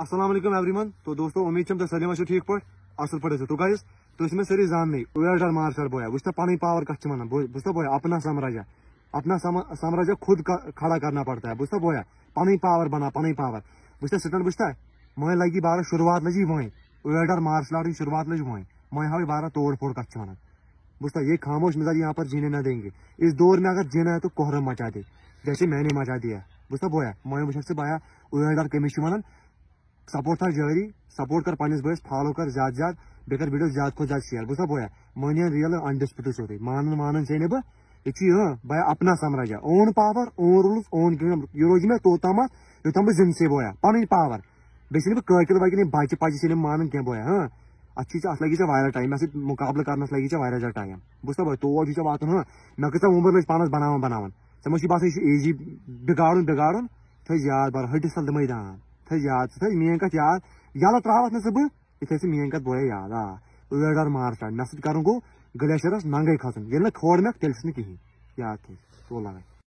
Aslam every one तो दोस्तों उम्मीद चम तो सलम ठीक पे असल पे तो गाइज तुम सरी जानने वेल्डर मार्शल बोया बह पा पावर कत वन बह बोया अपना साम्राज्य अपना साम्राज्य खुद खड़ा करना पड़ता है बह बोया पा पावर बना पा पावर बह स्टूडेंट बह वे लगी बारह शुरुआत लजी वे वेल्डर मार्शल आर्ट शुरुआत लज वो वे हाव बारह तोड़ फोड़ कत वन बह ये खामोश मिजाज यहाँ पर जीने ना देंगे इस दौर में अगर जीना है तो कोहरम मचा दे जैसे मैंने मचा दिया बह बोया वे वह बाया वेल्डर कमी वन सपोर्ट था जारी सपोर्ट कर पानी बस फॉलो कर ज्यादा ज्यादा बे कर वीडियो ज्यादा खुद ज्यादा शेयर बुझा बोया मान रियल अनडिस्प्यूटेड सो मानन मान मान से बह यह बया अपना साम्राज्य own power own rules own kingdom यह रोज मे तोताम योतम बह जिंद से बोया पन पावर बेस बह ककिल वकिल बच्चे पचे से मानन कह बोया हाँ अत लगे ऐसे टाइम मे मुकाबले करस लगे ऐसे ज्यादा टाइम बुझा बोया तौर यह वात हाँ मे कसा उम्र लज पानस बनान बनान ऐसे बसान ये ईजी बिगाड़ बिगाड़ थे याद बार हटिस तल दमे Tha yad, tha miyen kat yad. Yala travat nasib. Ithe si miyen kat boya yada. Öldar marşan. Nasıl karın go? Glacier as nangay khatın. Yelna khornak telsin kihi. Yad thi. Sola.